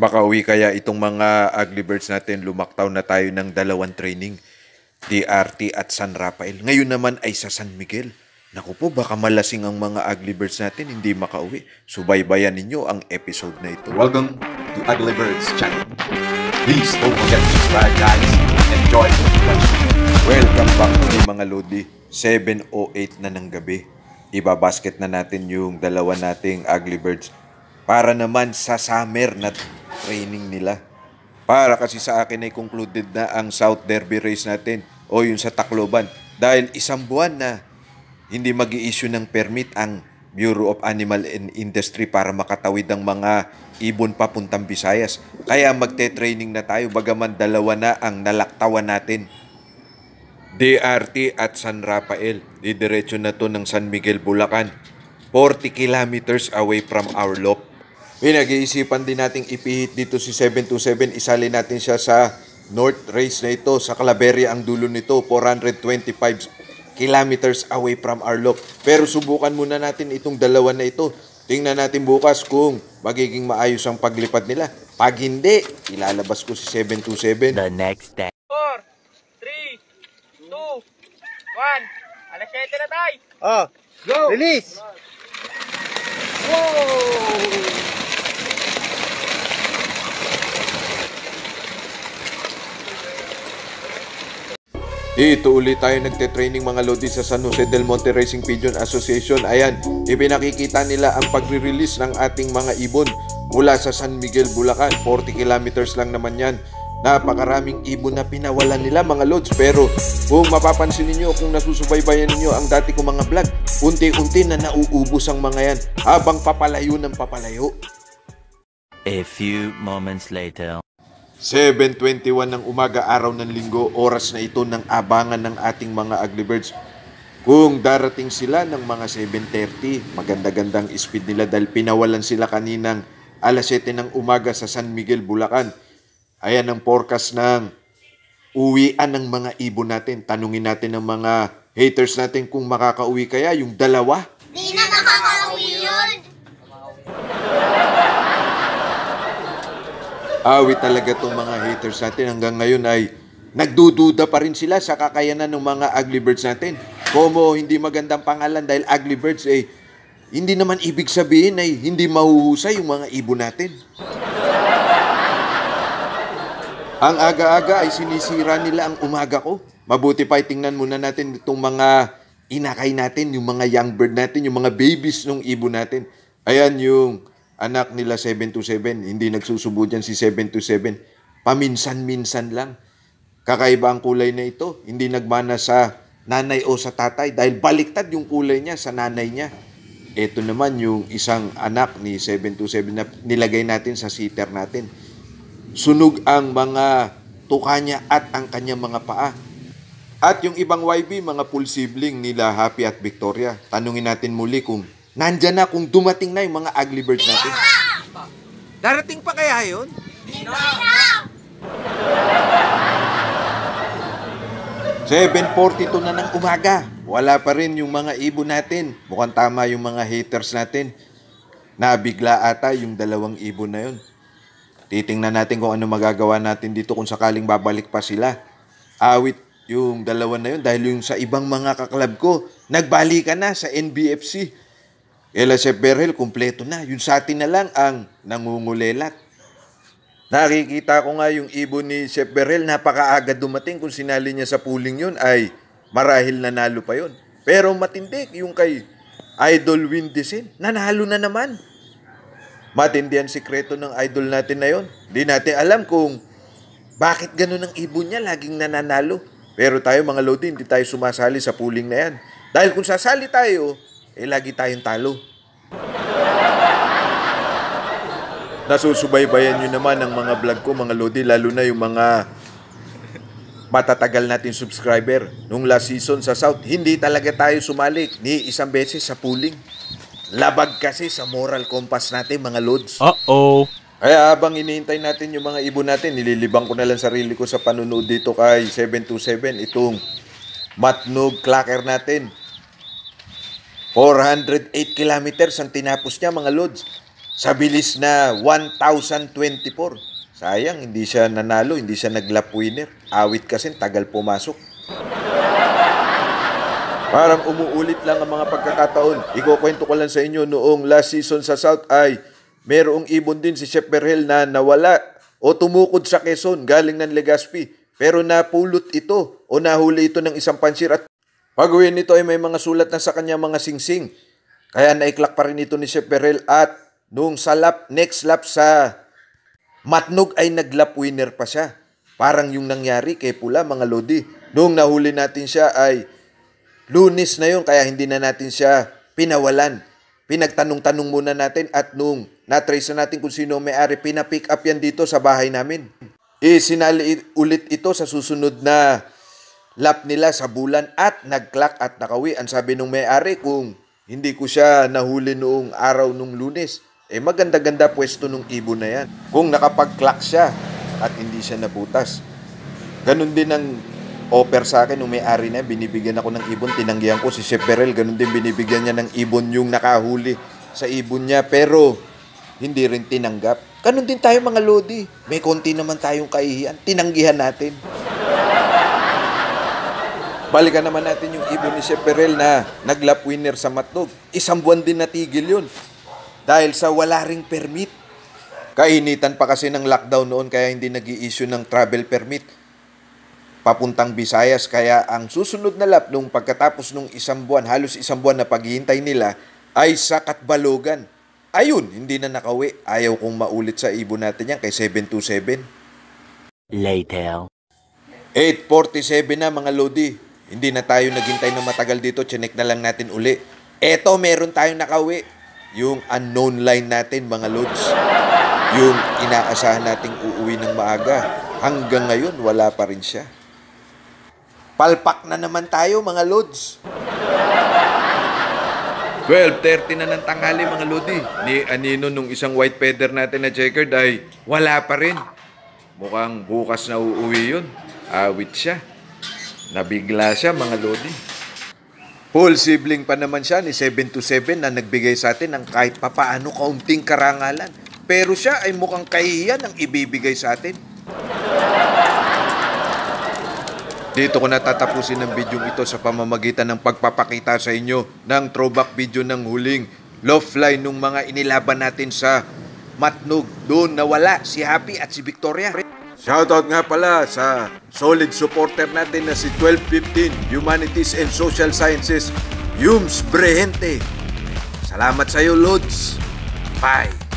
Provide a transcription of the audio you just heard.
Baka uwi kaya itong mga ugly birds natin, lumaktaw na tayo ng dalawang training, DRT at San Rafael. Ngayon naman ay sa San Miguel. Naku po, baka malasing ang mga ugly birds natin, hindi makauwi. Subaybayan ninyo ang episode na ito. Welcome to Birds channel. Please don't forget to subscribe guys. and Enjoy the watching. Welcome back to mga Lodi. 7.08 na ng gabi. Ibabasket na natin yung dalawa nating ugly birds para naman sa summer na training nila. Para kasi sa akin ay concluded na ang South Derby race natin o yung sa Tacloban. Dahil isang buwan na hindi mag issue ng permit ang Bureau of Animal and Industry para makatawid ang mga ibon papuntang Visayas. Kaya magte-training na tayo bagaman dalawa na ang nalaktawan natin. DRT at San Rafael, didiretso na to ng San Miguel, Bulacan. 40 kilometers away from our lock. May nag-iisipan din nating ipihit dito si 727. Isali natin siya sa North race na ito. Sa Calaveria ang dulo nito, 425 kilometers away from Arlok. Pero subukan muna natin itong dalawa na ito. Tingnan natin bukas kung magiging maayos ang paglipad nila. Pag hindi, ilalabas ko si 727. The next day. 4, 3, 2, 1. Alas 7 na tayo. Oh, go. Release. Whoa! Ito ulit tayo nagte-training mga Lodi sa San Jose del Monte Racing Pigeon Association. Ayan, ipinakikita nila ang pagre-release ng ating mga ibon mula sa San Miguel, Bulacan. 40 kilometers lang naman yan. Napakaraming ibon na pinawalan nila mga Lods. Pero kung mapapansin niyo kung nasusubaybayan niyo ang dati kong mga vlog, unti-unti na nauubos ang mga yan habang papalayo ng papalayo. A few moments later. 7.21 ng umaga araw ng linggo, oras na ito ng abangan ng ating mga Agribirds. Kung darating sila ng mga 7.30, maganda-gandang speed nila dahil pinawalan sila kaninang alas 7 ng umaga sa San Miguel, Bulacan. Ayan ang forecast ng uwian ng mga ibon natin. Tanungin natin ng mga haters natin kung makakauwi kaya yung dalawa awit talaga itong mga haters natin. Hanggang ngayon ay nagdududa pa rin sila sa kakayanan ng mga ugly birds natin. Como hindi magandang pangalan dahil ugly birds eh, hindi naman ibig sabihin ay hindi mahuhusay yung mga ibon natin. Ang aga-aga ay sinisira nila ang umaga ko. Mabuti pa eh, tingnan muna natin itong mga inakay natin, yung mga young bird natin, yung mga babies ng ibon natin. Ayan yung anak nila 727. Hindi nagsusubo dyan si 727. Paminsan-minsan lang. Kakaiba ang kulay na ito. Hindi nagmana sa nanay o sa tatay dahil baliktad yung kulay niya sa nanay niya. Ito naman yung isang anak ni 727 na nilagay natin sa sitter natin. Sunog ang mga tuka niya at ang kanyang mga paa. At yung ibang YB, mga full sibling nila Happy at Victoria. Tanungin natin muli kung nandyan na kung dumating na yung mga ugly birds natin. Darating pa kaya yun? No. 7.42 na ng umaga. Wala pa rin yung mga ibon natin. Mukhang tama yung mga haters natin. Nabigla ata yung dalawang ibon na yun. Titingnan natin kung ano magagawa natin dito kung sakaling babalik pa sila. Awit yung dalawa na yun dahil yung sa ibang mga kaklab ko, nagbalikan na sa NBFC. Eh, LSF Berhel, kumpleto na. Yun sa atin na lang ang nangungulelat. Nakikita ko nga yung ibon ni Chef Berhel, napakaaga dumating kung sinali niya sa puling yun ay marahil nanalo pa yun. Pero matindi yung kay Idol Windesin, nanalo na naman. Matindi ang sikreto ng idol natin na yun. Di natin alam kung bakit ganun ang ibon niya laging nananalo. Pero tayo mga Lodi, hindi tayo sumasali sa puling na yan. Dahil kung sasali tayo, eh lagi tayong talo. Nasusubaybayan nyo naman ang mga vlog ko, mga lodi, lalo na yung mga matatagal natin subscriber. Nung last season sa South, hindi talaga tayo sumali ni isang beses sa pooling. Labag kasi sa moral compass natin, mga lods. Uh-oh. Kaya habang iniintay natin yung mga ibon natin, nililibang ko na lang sarili ko sa panunood dito kay 727, itong Matnog Clacker natin. 408 kilometers ang tinapos niya mga lods sa bilis na 1,024. Sayang, hindi siya nanalo, hindi siya naglap lap winner. Awit kasi, tagal pumasok. Parang umuulit lang ang mga pagkakataon. Ikukwento ko lang sa inyo, noong last season sa South ay merong ibon din si Chef Perhel na nawala o tumukod sa Quezon galing ng Legazpi. Pero napulot ito o nahuli ito ng isang pansir at pag nito ay may mga sulat na sa kanya mga singsing. Kaya naiklak pa rin ito ni Seperel at nung sa lap, next lap sa Matnog ay naglap winner pa siya. Parang yung nangyari kay Pula mga Lodi. Nung nahuli natin siya ay lunis na yun kaya hindi na natin siya pinawalan. Pinagtanong-tanong muna natin at nung natrace na natin kung sino may-ari, pinapick up yan dito sa bahay namin. Isinali ulit ito sa susunod na lap nila sa bulan at nagklak at nakawi. Ang sabi nung may-ari kung hindi ko siya nahuli noong araw nung lunes, eh maganda-ganda pwesto nung ibon na yan. Kung nakapag-clock siya at hindi siya nabutas. Ganun din ang offer sa akin nung may-ari na binibigyan ako ng ibon, tinanggihan ko si Seperel, ganun din binibigyan niya ng ibon yung nakahuli sa ibon niya pero hindi rin tinanggap. Ganun din tayo mga lodi, may konti naman tayong kaihiyan, tinanggihan natin. Balikan naman natin yung ibon ni Seperel na naglap winner sa matnog. Isang buwan din natigil yun. Dahil sa wala ring permit. Kainitan pa kasi ng lockdown noon kaya hindi nag issue ng travel permit. Papuntang Visayas kaya ang susunod na lap nung pagkatapos nung isang buwan, halos isang buwan na paghihintay nila ay sa Katbalogan. Ayun, hindi na nakawi. Ayaw kong maulit sa ibon natin yan kay 727. Later. 8.47 na mga Lodi. Hindi na tayo naghintay ng matagal dito, chinek na lang natin uli. Eto, meron tayong nakawi. Yung unknown line natin, mga lods. Yung inaasahan nating uuwi ng maaga. Hanggang ngayon, wala pa rin siya. Palpak na naman tayo, mga lods. 12.30 na ng tanghali, mga lodi. Ni Anino, nung isang white feather natin na checkered ay wala pa rin. Mukhang bukas na uuwi yun. Awit siya. Nabigla siya mga lodi. Paul, sibling pa naman siya ni 7 to 7 na nagbigay sa atin ng kahit papaano kaunting karangalan. Pero siya ay mukhang kahihiyan ang ibibigay sa atin. Dito ko natatapusin ang video ito sa pamamagitan ng pagpapakita sa inyo ng throwback video ng huling lofline nung mga inilaban natin sa Matnog. Doon nawala si Happy at si Victoria. Shoutout nga pala sa solid supporter natin na si 1215 Humanities and Social Sciences, Yums Brehente. Salamat sa iyo, Lods. Bye!